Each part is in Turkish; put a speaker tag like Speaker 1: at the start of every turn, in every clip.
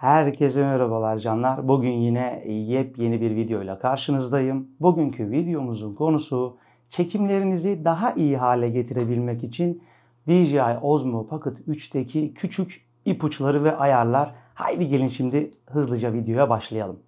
Speaker 1: Herkese merhabalar canlar. Bugün yine yepyeni bir videoyla karşınızdayım. Bugünkü videomuzun konusu çekimlerinizi daha iyi hale getirebilmek için DJI Osmo Pocket 3'teki küçük ipuçları ve ayarlar. Haydi gelin şimdi hızlıca videoya başlayalım.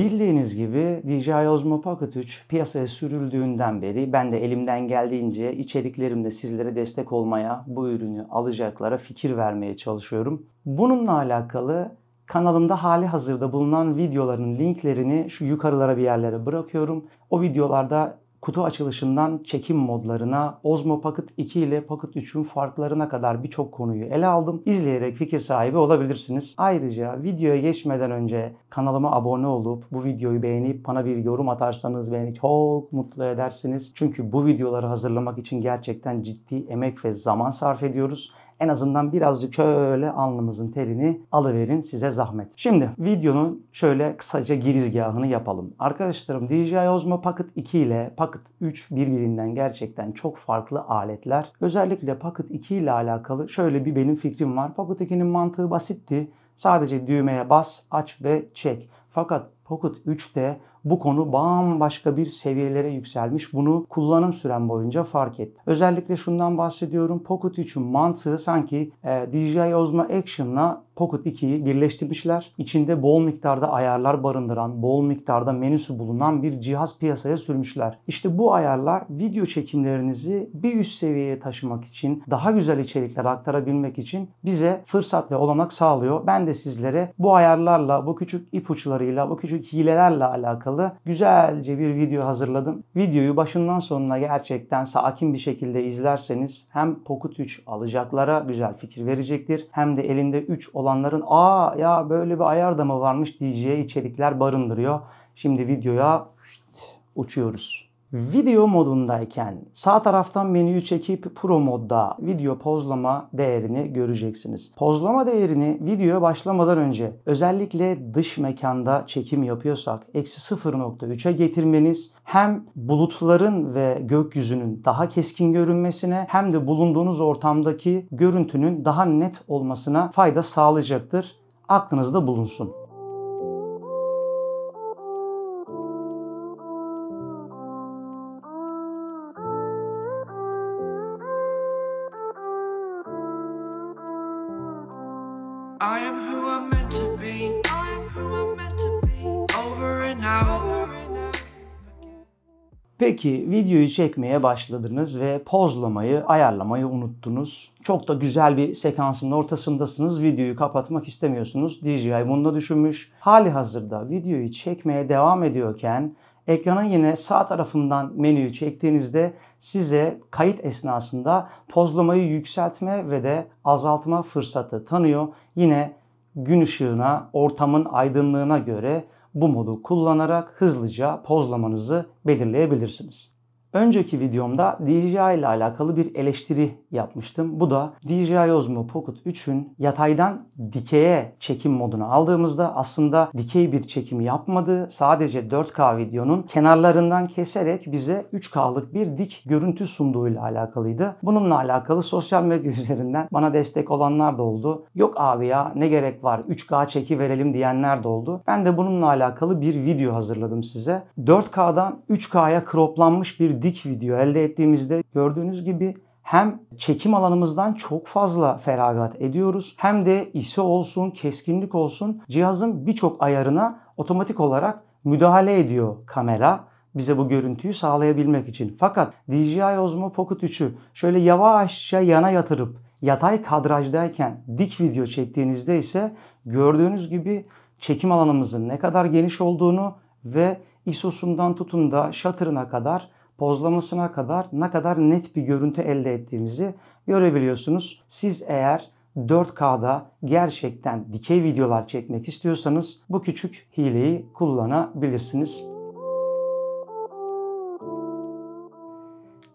Speaker 1: Bildiğiniz gibi DJI Osmo Pocket 3 piyasaya sürüldüğünden beri ben de elimden geldiğince içeriklerimle sizlere destek olmaya, bu ürünü alacaklara fikir vermeye çalışıyorum. Bununla alakalı kanalımda hali hazırda bulunan videoların linklerini şu yukarılara bir yerlere bırakıyorum. O videolarda kutu açılışından çekim modlarına, Osmo Pocket 2 ile Pocket 3'ün farklarına kadar birçok konuyu ele aldım. İzleyerek fikir sahibi olabilirsiniz. Ayrıca videoya geçmeden önce kanalıma abone olup bu videoyu beğenip bana bir yorum atarsanız beni çok mutlu edersiniz. Çünkü bu videoları hazırlamak için gerçekten ciddi emek ve zaman sarf ediyoruz. En azından birazcık şöyle alnımızın terini alıverin size zahmet. Şimdi videonun şöyle kısaca girizgahını yapalım. Arkadaşlarım DJI Osmo Pocket 2 ile Pocket 3 birbirinden gerçekten çok farklı aletler. Özellikle Pocket 2 ile alakalı şöyle bir benim fikrim var. Pocket 2'nin mantığı basitti. Sadece düğmeye bas, aç ve çek. Fakat Pocket 3'te bu konu bambaşka bir seviyelere yükselmiş. Bunu kullanım süren boyunca fark ettim. Özellikle şundan bahsediyorum. Pocket 3'ün mantığı sanki e, DJI Osmo Action'la Pocket 2'yi birleştirmişler. İçinde bol miktarda ayarlar barındıran, bol miktarda menüsü bulunan bir cihaz piyasaya sürmüşler. İşte bu ayarlar video çekimlerinizi bir üst seviyeye taşımak için, daha güzel içerikler aktarabilmek için bize fırsat ve olanak sağlıyor. Ben de sizlere bu ayarlarla, bu küçük ipuçlarıyla, bu küçük hilelerle alakalı alakalı güzelce bir video hazırladım. Videoyu başından sonuna gerçekten sakin bir şekilde izlerseniz hem Pocket 3 alacaklara güzel fikir verecektir hem de elinde 3 olanların aa ya böyle bir ayar da mı varmış diyeceği içerikler barındırıyor. Şimdi videoya uçuyoruz. Video modundayken sağ taraftan menüyü çekip Pro modda video pozlama değerini göreceksiniz. Pozlama değerini video başlamadan önce özellikle dış mekanda çekim yapıyorsak eksi 0.3'e getirmeniz hem bulutların ve gökyüzünün daha keskin görünmesine hem de bulunduğunuz ortamdaki görüntünün daha net olmasına fayda sağlayacaktır. Aklınızda bulunsun. Şöyle ki videoyu çekmeye başladınız ve pozlamayı, ayarlamayı unuttunuz. Çok da güzel bir sekansın ortasındasınız. Videoyu kapatmak istemiyorsunuz. DJI bunu da düşünmüş. Hali hazırda videoyu çekmeye devam ediyorken ekranın yine sağ tarafından menüyü çektiğinizde size kayıt esnasında pozlamayı yükseltme ve de azaltma fırsatı tanıyor. Yine gün ışığına, ortamın aydınlığına göre bu modu kullanarak hızlıca pozlamanızı belirleyebilirsiniz. Önceki videomda DJI ile alakalı bir eleştiri yapmıştım. Bu da DJI Osmo Pocket 3'ün yataydan dikeye çekim moduna aldığımızda aslında dikey bir çekim yapmadığı sadece 4K videonun kenarlarından keserek bize 3K'lık bir dik görüntü sunduğuyla alakalıydı. Bununla alakalı sosyal medya üzerinden bana destek olanlar da oldu. Yok abi ya ne gerek var 3K çeki verelim diyenler de oldu. Ben de bununla alakalı bir video hazırladım size. 4K'dan 3K'ya kroplanmış bir dik video elde ettiğimizde gördüğünüz gibi hem çekim alanımızdan çok fazla feragat ediyoruz hem de ISO olsun, keskinlik olsun cihazın birçok ayarına otomatik olarak müdahale ediyor kamera bize bu görüntüyü sağlayabilmek için. Fakat DJI Osmo Pocket 3'ü şöyle yavaşça yana yatırıp yatay kadrajdayken dik video çektiğinizde ise gördüğünüz gibi çekim alanımızın ne kadar geniş olduğunu ve ISO'sundan tutun da shutter'ına kadar pozlamasına kadar ne kadar net bir görüntü elde ettiğimizi görebiliyorsunuz. Siz eğer 4K'da gerçekten dikey videolar çekmek istiyorsanız bu küçük hileyi kullanabilirsiniz.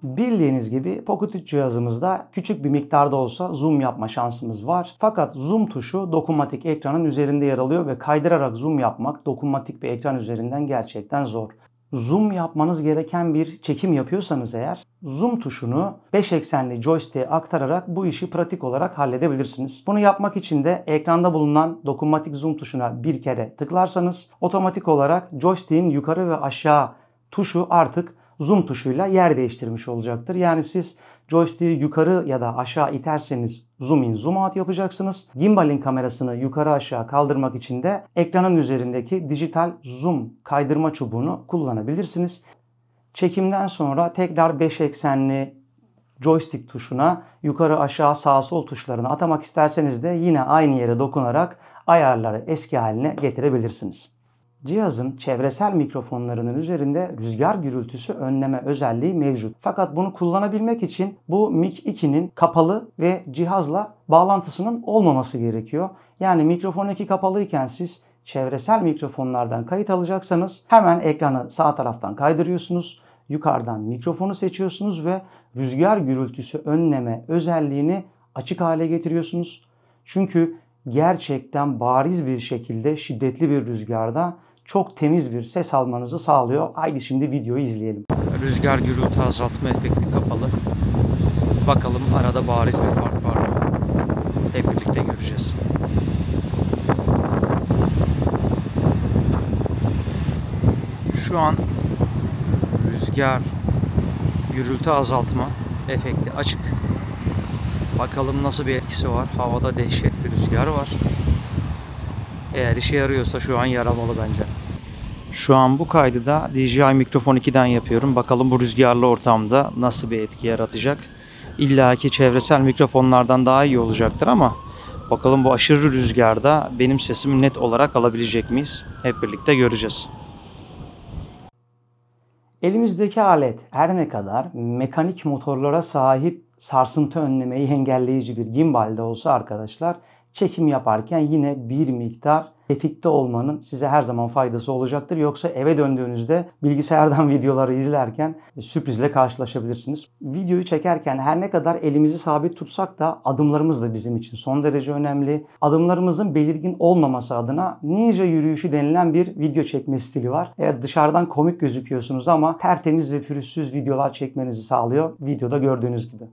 Speaker 1: Bildiğiniz gibi Pocket 3 cihazımızda küçük bir miktarda olsa zoom yapma şansımız var. Fakat zoom tuşu dokunmatik ekranın üzerinde yer alıyor ve kaydırarak zoom yapmak dokunmatik bir ekran üzerinden gerçekten zor zoom yapmanız gereken bir çekim yapıyorsanız eğer zoom tuşunu 5 eksenli joystick'e aktararak bu işi pratik olarak halledebilirsiniz. Bunu yapmak için de ekranda bulunan dokunmatik zoom tuşuna bir kere tıklarsanız otomatik olarak joystick'in yukarı ve aşağı tuşu artık zoom tuşuyla yer değiştirmiş olacaktır. Yani siz Joystick'i yukarı ya da aşağı iterseniz zoom in zoom out yapacaksınız. Gimbal'in kamerasını yukarı aşağı kaldırmak için de ekranın üzerindeki dijital zoom kaydırma çubuğunu kullanabilirsiniz. Çekimden sonra tekrar 5 eksenli joystick tuşuna yukarı aşağı sağ sol tuşlarını atamak isterseniz de yine aynı yere dokunarak ayarları eski haline getirebilirsiniz. Cihazın çevresel mikrofonlarının üzerinde rüzgar gürültüsü önleme özelliği mevcut. Fakat bunu kullanabilmek için bu mic 2'nin kapalı ve cihazla bağlantısının olmaması gerekiyor. Yani mikrofon 2 kapalıyken siz çevresel mikrofonlardan kayıt alacaksanız hemen ekranı sağ taraftan kaydırıyorsunuz. Yukarıdan mikrofonu seçiyorsunuz ve rüzgar gürültüsü önleme özelliğini açık hale getiriyorsunuz. Çünkü gerçekten bariz bir şekilde şiddetli bir rüzgarda çok temiz bir ses almanızı sağlıyor. Haydi şimdi videoyu izleyelim. Rüzgar gürültü azaltma efekti kapalı. Bakalım arada bariz bir fark var mı? Hep birlikte göreceğiz. Şu an rüzgar gürültü azaltma efekti açık. Bakalım nasıl bir etkisi var. Havada dehşet bir rüzgar var. Eğer işe yarıyorsa şu an yaramalı bence. Şu an bu kaydı da DJI Mikrofon 2'den yapıyorum. Bakalım bu rüzgarlı ortamda nasıl bir etki yaratacak. İlla ki çevresel mikrofonlardan daha iyi olacaktır ama bakalım bu aşırı rüzgarda benim sesimi net olarak alabilecek miyiz? Hep birlikte göreceğiz. Elimizdeki alet her ne kadar mekanik motorlara sahip sarsıntı önlemeyi engelleyici bir gimbal de olsa arkadaşlar çekim yaparken yine bir miktar tetikte olmanın size her zaman faydası olacaktır. Yoksa eve döndüğünüzde bilgisayardan videoları izlerken e, sürprizle karşılaşabilirsiniz. Videoyu çekerken her ne kadar elimizi sabit tutsak da adımlarımız da bizim için son derece önemli. Adımlarımızın belirgin olmaması adına ninja yürüyüşü denilen bir video çekme stili var. Evet dışarıdan komik gözüküyorsunuz ama tertemiz ve pürüzsüz videolar çekmenizi sağlıyor videoda gördüğünüz gibi.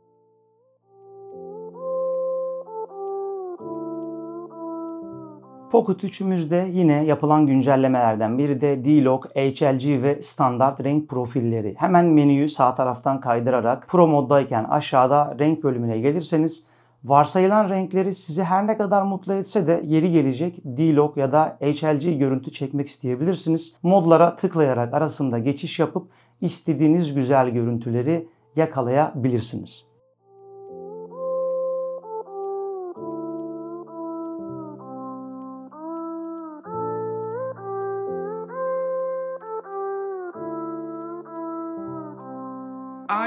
Speaker 1: Pocket 3'ümüzde yine yapılan güncellemelerden biri de D-Log, HLG ve standart renk profilleri. Hemen menüyü sağ taraftan kaydırarak Pro moddayken aşağıda renk bölümüne gelirseniz varsayılan renkleri sizi her ne kadar mutlu etse de yeri gelecek D-Log ya da HLG görüntü çekmek isteyebilirsiniz. Modlara tıklayarak arasında geçiş yapıp istediğiniz güzel görüntüleri yakalayabilirsiniz.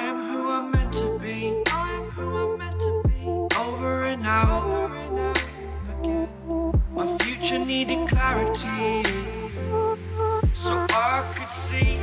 Speaker 2: am who I'm meant to be. I am who I'm meant to be. Over and out, over and out again. My future needed clarity, so I could see.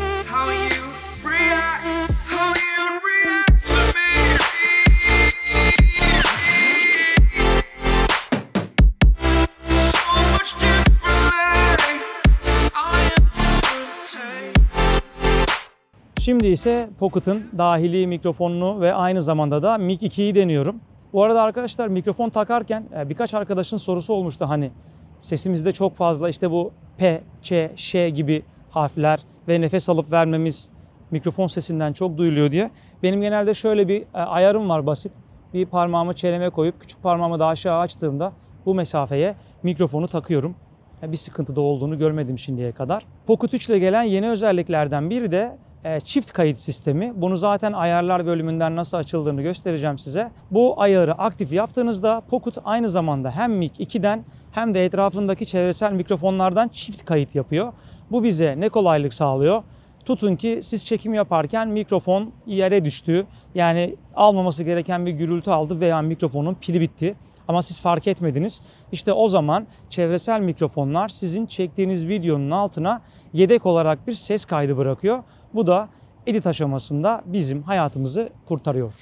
Speaker 1: Şimdi ise Pocket'ın dahili mikrofonunu ve aynı zamanda da Mic 2'yi deniyorum. Bu arada arkadaşlar mikrofon takarken e, birkaç arkadaşın sorusu olmuştu hani sesimizde çok fazla işte bu P, Ç, Ş gibi harfler ve nefes alıp vermemiz mikrofon sesinden çok duyuluyor diye. Benim genelde şöyle bir e, ayarım var basit. Bir parmağımı çeneme koyup küçük parmağımı da aşağı açtığımda bu mesafeye mikrofonu takıyorum. E, bir sıkıntı da olduğunu görmedim şimdiye kadar. Pocket 3 ile gelen yeni özelliklerden biri de e, çift kayıt sistemi. Bunu zaten ayarlar bölümünden nasıl açıldığını göstereceğim size. Bu ayarı aktif yaptığınızda Pocket aynı zamanda hem Mic 2'den hem de etrafındaki çevresel mikrofonlardan çift kayıt yapıyor. Bu bize ne kolaylık sağlıyor? Tutun ki siz çekim yaparken mikrofon yere düştü. Yani almaması gereken bir gürültü aldı veya mikrofonun pili bitti ama siz fark etmediniz. İşte o zaman çevresel mikrofonlar sizin çektiğiniz videonun altına yedek olarak bir ses kaydı bırakıyor. Bu da edit aşamasında bizim hayatımızı kurtarıyor.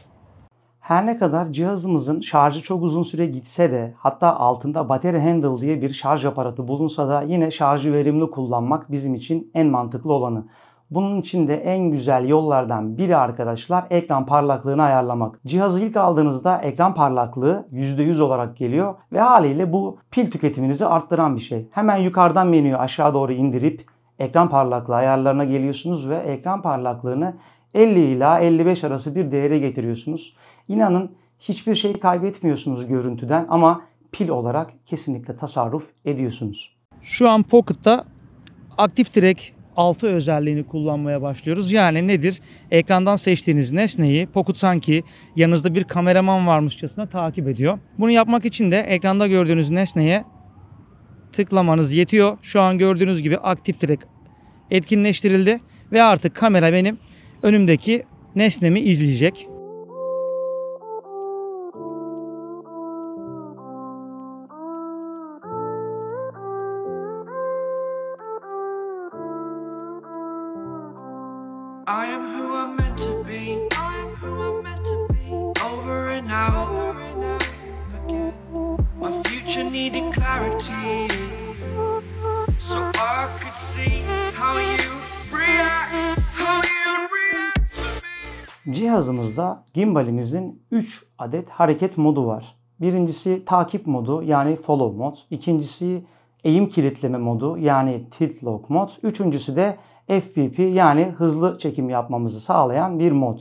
Speaker 1: Her ne kadar cihazımızın şarjı çok uzun süre gitse de hatta altında battery handle diye bir şarj aparatı bulunsa da yine şarjı verimli kullanmak bizim için en mantıklı olanı. Bunun için de en güzel yollardan biri arkadaşlar ekran parlaklığını ayarlamak. Cihazı ilk aldığınızda ekran parlaklığı %100 olarak geliyor ve haliyle bu pil tüketiminizi arttıran bir şey. Hemen yukarıdan menüyü aşağı doğru indirip ekran parlaklığı ayarlarına geliyorsunuz ve ekran parlaklığını 50 ila 55 arası bir değere getiriyorsunuz. İnanın hiçbir şey kaybetmiyorsunuz görüntüden ama pil olarak kesinlikle tasarruf ediyorsunuz. Şu an Pocket'ta aktif direkt 6 özelliğini kullanmaya başlıyoruz. Yani nedir? Ekrandan seçtiğiniz nesneyi Pocket sanki yanınızda bir kameraman varmışçasına takip ediyor. Bunu yapmak için de ekranda gördüğünüz nesneye tıklamanız yetiyor. Şu an gördüğünüz gibi aktif direkt etkinleştirildi ve artık kamera benim önümdeki nesnemi izleyecek. Cihazımızda gimbalimizin 3 adet hareket modu var. Birincisi takip modu yani follow mod. İkincisi eğim kilitleme modu yani tilt lock mod. Üçüncüsü de FPP yani hızlı çekim yapmamızı sağlayan bir mod.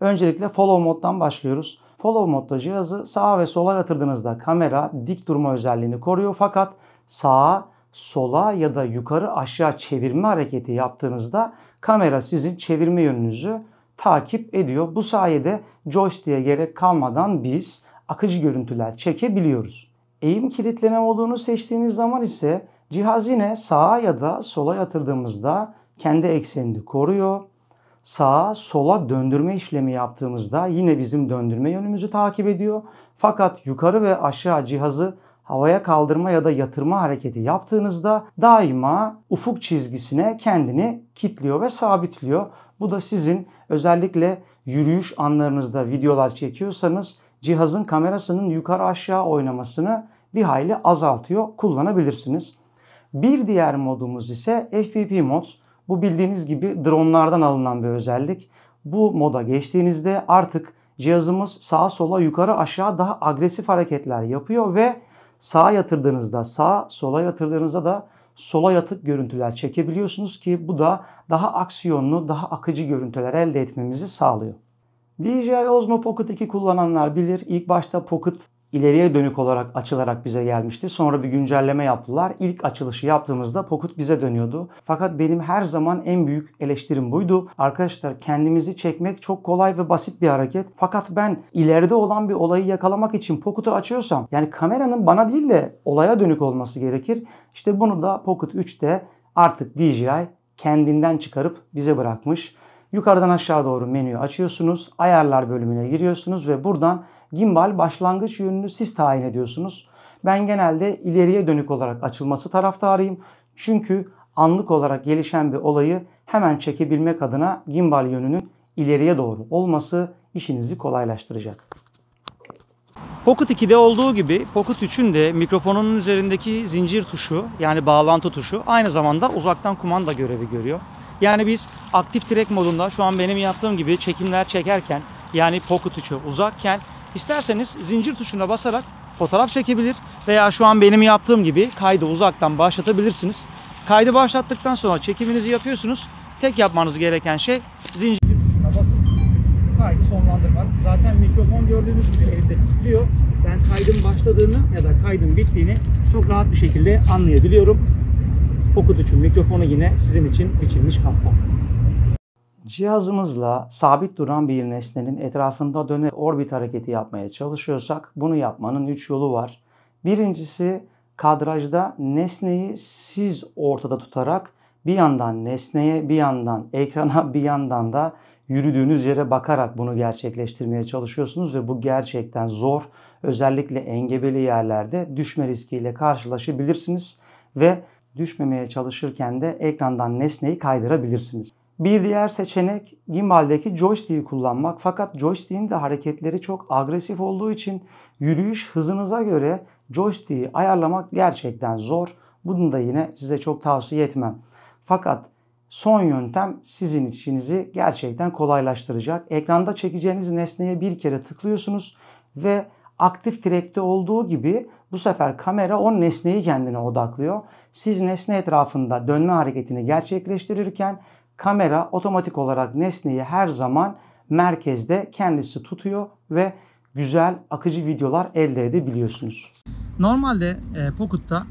Speaker 1: Öncelikle follow moddan başlıyoruz. Follow modda cihazı sağa ve sola yatırdığınızda kamera dik durma özelliğini koruyor fakat sağa, sola ya da yukarı aşağı çevirme hareketi yaptığınızda kamera sizin çevirme yönünüzü takip ediyor. Bu sayede joystick'e gerek kalmadan biz akıcı görüntüler çekebiliyoruz. Eğim kilitleme modunu seçtiğimiz zaman ise cihaz yine sağa ya da sola yatırdığımızda kendi eksenini koruyor sağa sola döndürme işlemi yaptığımızda yine bizim döndürme yönümüzü takip ediyor. Fakat yukarı ve aşağı cihazı havaya kaldırma ya da yatırma hareketi yaptığınızda daima ufuk çizgisine kendini kilitliyor ve sabitliyor. Bu da sizin özellikle yürüyüş anlarınızda videolar çekiyorsanız cihazın kamerasının yukarı aşağı oynamasını bir hayli azaltıyor, kullanabilirsiniz. Bir diğer modumuz ise FPP mod. Bu bildiğiniz gibi dronlardan alınan bir özellik. Bu moda geçtiğinizde artık cihazımız sağa sola yukarı aşağı daha agresif hareketler yapıyor ve sağa yatırdığınızda sağa sola yatırdığınızda da sola yatık görüntüler çekebiliyorsunuz ki bu da daha aksiyonlu, daha akıcı görüntüler elde etmemizi sağlıyor. DJI Osmo Pocket 2 kullananlar bilir. ilk başta Pocket ileriye dönük olarak açılarak bize gelmişti. Sonra bir güncelleme yaptılar. İlk açılışı yaptığımızda Pocket bize dönüyordu. Fakat benim her zaman en büyük eleştirim buydu. Arkadaşlar kendimizi çekmek çok kolay ve basit bir hareket. Fakat ben ileride olan bir olayı yakalamak için Pocket'ı açıyorsam yani kameranın bana değil de olaya dönük olması gerekir. İşte bunu da Pocket 3'te artık DJI kendinden çıkarıp bize bırakmış. Yukarıdan aşağı doğru menüyü açıyorsunuz. Ayarlar bölümüne giriyorsunuz ve buradan gimbal başlangıç yönünü siz tayin ediyorsunuz. Ben genelde ileriye dönük olarak açılması taraftarıyım. Çünkü anlık olarak gelişen bir olayı hemen çekebilmek adına gimbal yönünün ileriye doğru olması işinizi kolaylaştıracak. Pocket 2'de olduğu gibi Pocket 3'ün de mikrofonunun üzerindeki zincir tuşu yani bağlantı tuşu aynı zamanda uzaktan kumanda görevi görüyor. Yani biz aktif direk modunda şu an benim yaptığım gibi çekimler çekerken yani Pocket 3'ü uzakken İsterseniz zincir tuşuna basarak fotoğraf çekebilir veya şu an benim yaptığım gibi kaydı uzaktan başlatabilirsiniz. Kaydı başlattıktan sonra çekiminizi yapıyorsunuz. Tek yapmanız gereken şey zincir tuşuna basıp kaydı sonlandırmak. Zaten mikrofon gördüğünüz gibi elde titriyor. Ben kaydın başladığını ya da kaydın bittiğini çok rahat bir şekilde anlayabiliyorum. Okutucu mikrofonu yine sizin için biçilmiş kaptan. Cihazımızla sabit duran bir nesnenin etrafında dönerek orbit hareketi yapmaya çalışıyorsak bunu yapmanın 3 yolu var. Birincisi kadrajda nesneyi siz ortada tutarak bir yandan nesneye, bir yandan ekrana, bir yandan da yürüdüğünüz yere bakarak bunu gerçekleştirmeye çalışıyorsunuz ve bu gerçekten zor. Özellikle engebeli yerlerde düşme riskiyle karşılaşabilirsiniz ve düşmemeye çalışırken de ekrandan nesneyi kaydırabilirsiniz. Bir diğer seçenek gimbal'deki joystick'i kullanmak fakat joystick'in de hareketleri çok agresif olduğu için yürüyüş hızınıza göre joystick'i ayarlamak gerçekten zor. Bunu da yine size çok tavsiye etmem. Fakat son yöntem sizin işinizi gerçekten kolaylaştıracak. Ekranda çekeceğiniz nesneye bir kere tıklıyorsunuz ve aktif direkte olduğu gibi bu sefer kamera o nesneyi kendine odaklıyor. Siz nesne etrafında dönme hareketini gerçekleştirirken kamera otomatik olarak nesneyi her zaman merkezde kendisi tutuyor ve güzel akıcı videolar elde edebiliyorsunuz. Normalde e, Pocket'ta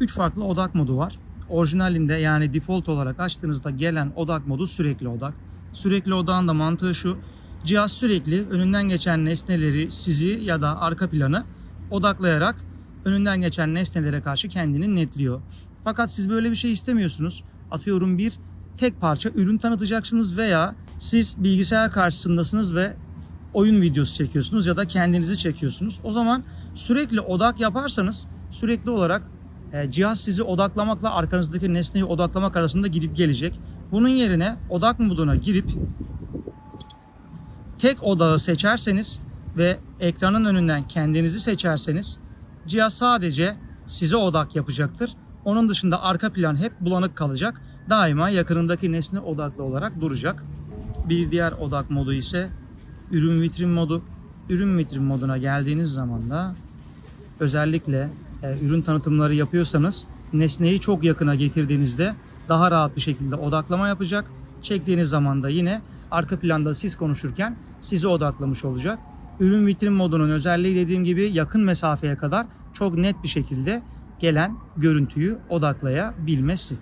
Speaker 1: 3 farklı odak modu var. Orijinalinde yani default olarak açtığınızda gelen odak modu sürekli odak. Sürekli odağın da mantığı şu. Cihaz sürekli önünden geçen nesneleri sizi ya da arka planı odaklayarak önünden geçen nesnelere karşı kendini netliyor. Fakat siz böyle bir şey istemiyorsunuz. Atıyorum bir tek parça ürün tanıtacaksınız veya siz bilgisayar karşısındasınız ve oyun videosu çekiyorsunuz ya da kendinizi çekiyorsunuz. O zaman sürekli odak yaparsanız sürekli olarak e, cihaz sizi odaklamakla arkanızdaki nesneyi odaklamak arasında gidip gelecek. Bunun yerine odak moduna girip tek odağı seçerseniz ve ekranın önünden kendinizi seçerseniz cihaz sadece size odak yapacaktır. Onun dışında arka plan hep bulanık kalacak daima yakınındaki nesne odaklı olarak duracak. Bir diğer odak modu ise ürün vitrin modu. Ürün vitrin moduna geldiğiniz zaman da özellikle e, ürün tanıtımları yapıyorsanız nesneyi çok yakına getirdiğinizde daha rahat bir şekilde odaklama yapacak. Çektiğiniz zaman da yine arka planda siz konuşurken sizi odaklamış olacak. Ürün vitrin modunun özelliği dediğim gibi yakın mesafeye kadar çok net bir şekilde gelen görüntüyü odaklayabilmesi.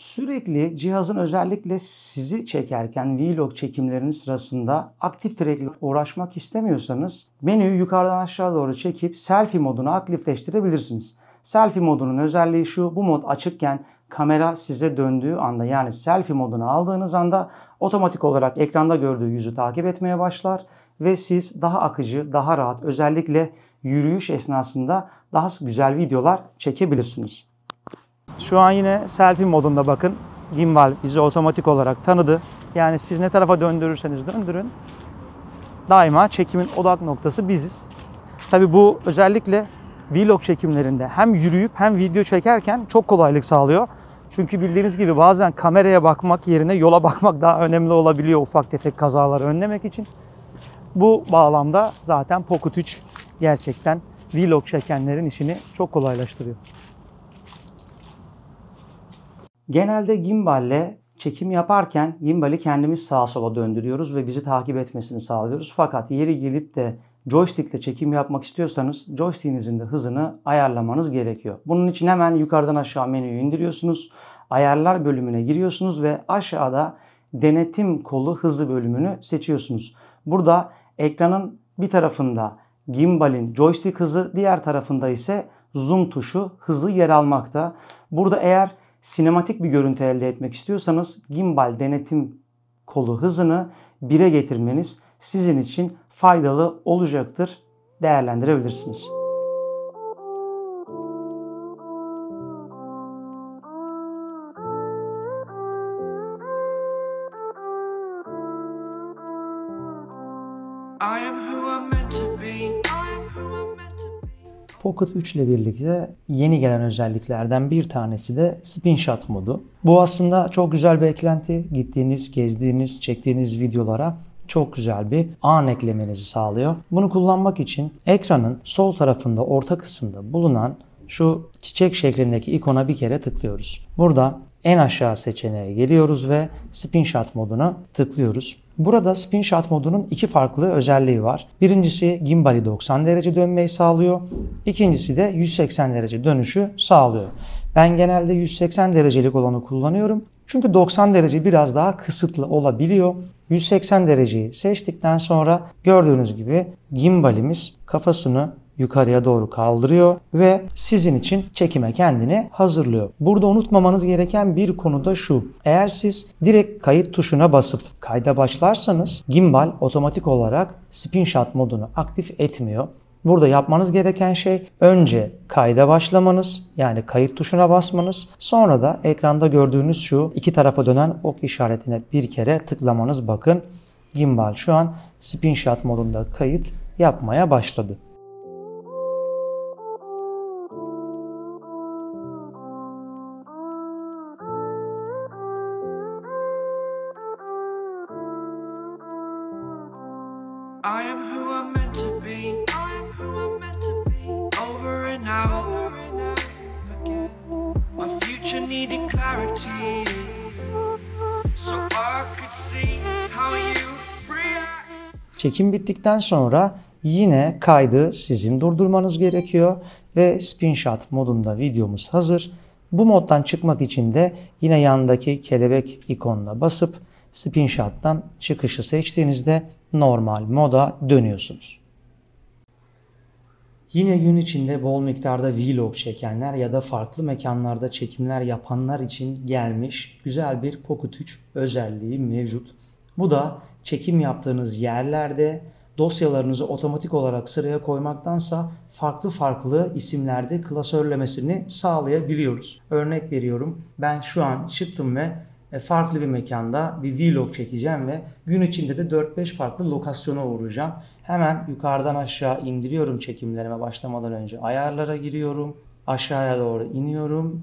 Speaker 1: Sürekli cihazın özellikle sizi çekerken vlog çekimlerinin sırasında aktif track'le uğraşmak istemiyorsanız menüyü yukarıdan aşağı doğru çekip selfie modunu aktifleştirebilirsiniz. Selfie modunun özelliği şu bu mod açıkken kamera size döndüğü anda yani selfie modunu aldığınız anda otomatik olarak ekranda gördüğü yüzü takip etmeye başlar ve siz daha akıcı, daha rahat özellikle yürüyüş esnasında daha güzel videolar çekebilirsiniz. Şu an yine selfie modunda bakın. gimbal bizi otomatik olarak tanıdı. Yani siz ne tarafa döndürürseniz döndürün. Daima çekimin odak noktası biziz. Tabi bu özellikle vlog çekimlerinde hem yürüyüp hem video çekerken çok kolaylık sağlıyor. Çünkü bildiğiniz gibi bazen kameraya bakmak yerine yola bakmak daha önemli olabiliyor ufak tefek kazaları önlemek için. Bu bağlamda zaten Pocket 3 gerçekten vlog çekenlerin işini çok kolaylaştırıyor. Genelde gimballe çekim yaparken gimbali kendimiz sağa sola döndürüyoruz ve bizi takip etmesini sağlıyoruz. Fakat yeri gelip de joystickle çekim yapmak istiyorsanız joystickinizin de hızını ayarlamanız gerekiyor. Bunun için hemen yukarıdan aşağı menüyü indiriyorsunuz. Ayarlar bölümüne giriyorsunuz ve aşağıda denetim kolu hızı bölümünü seçiyorsunuz. Burada ekranın bir tarafında gimbalin joystick hızı, diğer tarafında ise zoom tuşu hızı yer almakta. Burada eğer sinematik bir görüntü elde etmek istiyorsanız gimbal denetim kolu hızını 1'e getirmeniz sizin için faydalı olacaktır. Değerlendirebilirsiniz. Pocket 3 ile birlikte yeni gelen özelliklerden bir tanesi de Spin Shot modu. Bu aslında çok güzel bir eklenti. Gittiğiniz, gezdiğiniz, çektiğiniz videolara çok güzel bir an eklemenizi sağlıyor. Bunu kullanmak için ekranın sol tarafında orta kısımda bulunan şu çiçek şeklindeki ikona bir kere tıklıyoruz. Burada en aşağı seçeneğe geliyoruz ve spin shot moduna tıklıyoruz. Burada spin shot modunun iki farklı özelliği var. Birincisi gimbali 90 derece dönmeyi sağlıyor. İkincisi de 180 derece dönüşü sağlıyor. Ben genelde 180 derecelik olanı kullanıyorum. Çünkü 90 derece biraz daha kısıtlı olabiliyor. 180 dereceyi seçtikten sonra gördüğünüz gibi gimbalimiz kafasını yukarıya doğru kaldırıyor ve sizin için çekime kendini hazırlıyor. Burada unutmamanız gereken bir konu da şu. Eğer siz direkt kayıt tuşuna basıp kayda başlarsanız gimbal otomatik olarak spin shot modunu aktif etmiyor. Burada yapmanız gereken şey önce kayda başlamanız yani kayıt tuşuna basmanız sonra da ekranda gördüğünüz şu iki tarafa dönen ok işaretine bir kere tıklamanız bakın. Gimbal şu an spin shot modunda kayıt yapmaya başladı.
Speaker 2: needed clarity so I could see how you
Speaker 1: react. Çekim bittikten sonra yine kaydı sizin durdurmanız gerekiyor ve spin shot modunda videomuz hazır. Bu moddan çıkmak için de yine yandaki kelebek ikonuna basıp spin shot'tan çıkışı seçtiğinizde normal moda dönüyorsunuz. Yine gün içinde bol miktarda vlog çekenler ya da farklı mekanlarda çekimler yapanlar için gelmiş güzel bir Pocket 3 özelliği mevcut. Bu da çekim yaptığınız yerlerde dosyalarınızı otomatik olarak sıraya koymaktansa farklı farklı isimlerde klasörlemesini sağlayabiliyoruz. Örnek veriyorum ben şu an çıktım ve e, farklı bir mekanda bir vlog çekeceğim ve gün içinde de 4-5 farklı lokasyona uğrayacağım. Hemen yukarıdan aşağı indiriyorum çekimlerime başlamadan önce. Ayarlara giriyorum. Aşağıya doğru iniyorum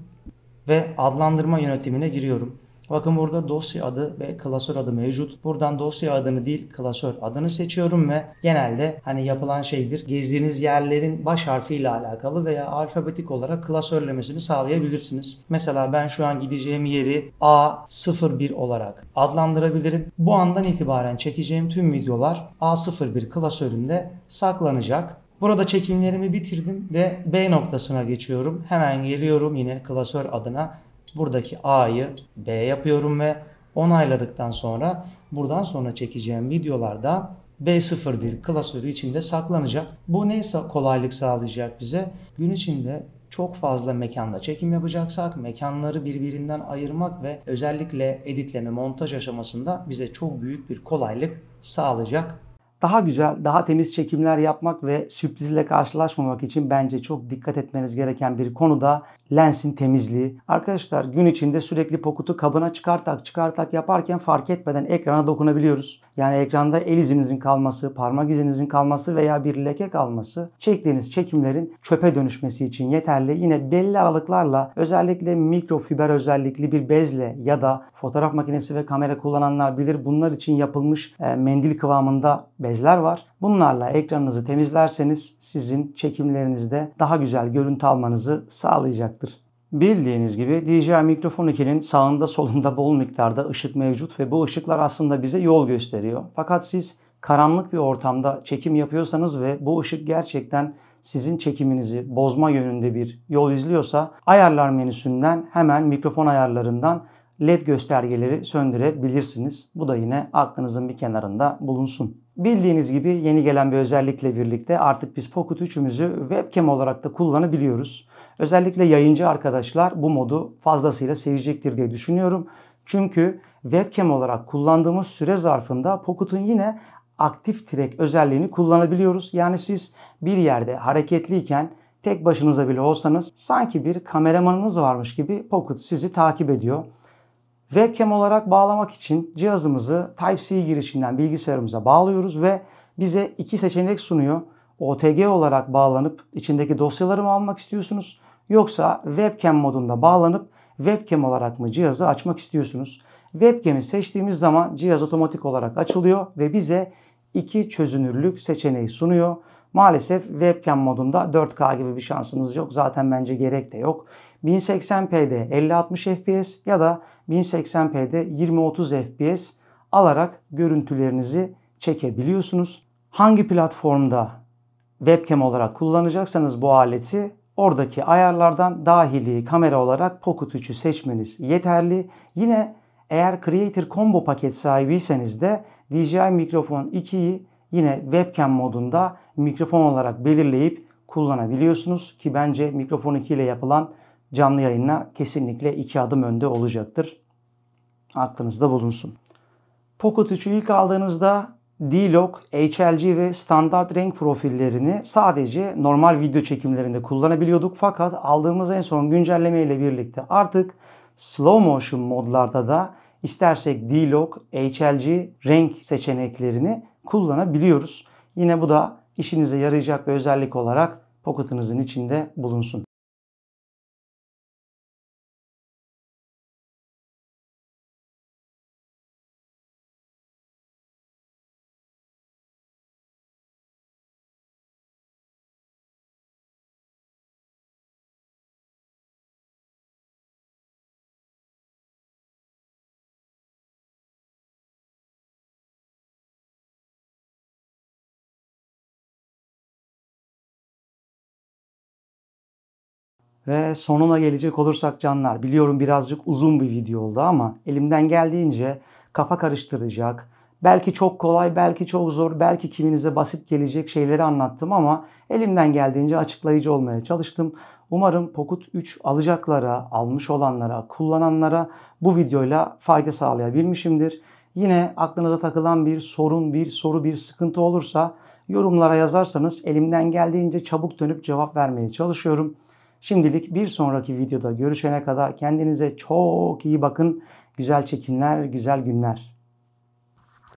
Speaker 1: ve adlandırma yönetimine giriyorum. Bakın burada dosya adı ve klasör adı mevcut. Buradan dosya adını değil klasör adını seçiyorum ve genelde hani yapılan şeydir gezdiğiniz yerlerin baş harfiyle alakalı veya alfabetik olarak klasörlemesini sağlayabilirsiniz. Mesela ben şu an gideceğim yeri A01 olarak adlandırabilirim. Bu andan itibaren çekeceğim tüm videolar A01 klasöründe saklanacak. Burada çekimlerimi bitirdim ve B noktasına geçiyorum. Hemen geliyorum yine klasör adına Buradaki A'yı B yapıyorum ve onayladıktan sonra buradan sonra çekeceğim videolarda B01 klasörü içinde saklanacak. Bu neyse kolaylık sağlayacak bize. Gün içinde çok fazla mekanda çekim yapacaksak mekanları birbirinden ayırmak ve özellikle editleme montaj aşamasında bize çok büyük bir kolaylık sağlayacak daha güzel, daha temiz çekimler yapmak ve sürprizle karşılaşmamak için bence çok dikkat etmeniz gereken bir konu da lensin temizliği. Arkadaşlar gün içinde sürekli pokutu kabına çıkartak çıkartak yaparken fark etmeden ekrana dokunabiliyoruz. Yani ekranda el izinizin kalması, parmak izinizin kalması veya bir leke kalması çektiğiniz çekimlerin çöpe dönüşmesi için yeterli. Yine belli aralıklarla özellikle mikrofiber özellikli bir bezle ya da fotoğraf makinesi ve kamera kullananlar bilir bunlar için yapılmış e, mendil kıvamında bezler var. Bunlarla ekranınızı temizlerseniz sizin çekimlerinizde daha güzel görüntü almanızı sağlayacaktır. Bildiğiniz gibi DJI mikrofon 2'nin sağında solunda bol miktarda ışık mevcut ve bu ışıklar aslında bize yol gösteriyor. Fakat siz karanlık bir ortamda çekim yapıyorsanız ve bu ışık gerçekten sizin çekiminizi bozma yönünde bir yol izliyorsa ayarlar menüsünden hemen mikrofon ayarlarından led göstergeleri söndürebilirsiniz. Bu da yine aklınızın bir kenarında bulunsun. Bildiğiniz gibi yeni gelen bir özellikle birlikte artık biz Pocket 3'ümüzü webcam olarak da kullanabiliyoruz. Özellikle yayıncı arkadaşlar bu modu fazlasıyla sevecektir diye düşünüyorum. Çünkü webcam olarak kullandığımız süre zarfında Pocket'ın yine aktif track özelliğini kullanabiliyoruz. Yani siz bir yerde hareketliyken tek başınıza bile olsanız sanki bir kameramanınız varmış gibi Pocket sizi takip ediyor. Webcam olarak bağlamak için cihazımızı Type-C girişinden bilgisayarımıza bağlıyoruz ve bize iki seçenek sunuyor. OTG olarak bağlanıp içindeki dosyaları mı almak istiyorsunuz yoksa webcam modunda bağlanıp webcam olarak mı cihazı açmak istiyorsunuz? Webcam'i seçtiğimiz zaman cihaz otomatik olarak açılıyor ve bize iki çözünürlük seçeneği sunuyor. Maalesef webcam modunda 4K gibi bir şansınız yok. Zaten bence gerek de yok. 1080p'de 50-60 fps ya da 1080p'de 20-30 fps alarak görüntülerinizi çekebiliyorsunuz. Hangi platformda webcam olarak kullanacaksanız bu aleti oradaki ayarlardan dahili kamera olarak Pocket 3'ü seçmeniz yeterli. Yine eğer Creator Combo paket sahibiyseniz de DJI Mikrofon 2'yi yine webcam modunda mikrofon olarak belirleyip kullanabiliyorsunuz ki bence mikrofon 2 ile yapılan canlı yayınlar kesinlikle iki adım önde olacaktır. Aklınızda bulunsun. Pocket 3'ü ilk aldığınızda D-Log, HLG ve standart renk profillerini sadece normal video çekimlerinde kullanabiliyorduk fakat aldığımız en son güncelleme ile birlikte artık slow motion modlarda da istersek D-Log, HLG renk seçeneklerini kullanabiliyoruz. Yine bu da işinize yarayacak bir özellik olarak pocket'ınızın içinde bulunsun. Ve sonuna gelecek olursak canlar biliyorum birazcık uzun bir video oldu ama elimden geldiğince kafa karıştıracak, belki çok kolay, belki çok zor, belki kiminize basit gelecek şeyleri anlattım ama elimden geldiğince açıklayıcı olmaya çalıştım. Umarım Pocket 3 alacaklara, almış olanlara, kullananlara bu videoyla fayda sağlayabilmişimdir. Yine aklınıza takılan bir sorun, bir soru, bir sıkıntı olursa yorumlara yazarsanız elimden geldiğince çabuk dönüp cevap vermeye çalışıyorum. Şimdilik bir sonraki videoda görüşene kadar kendinize çok iyi bakın. Güzel çekimler, güzel günler.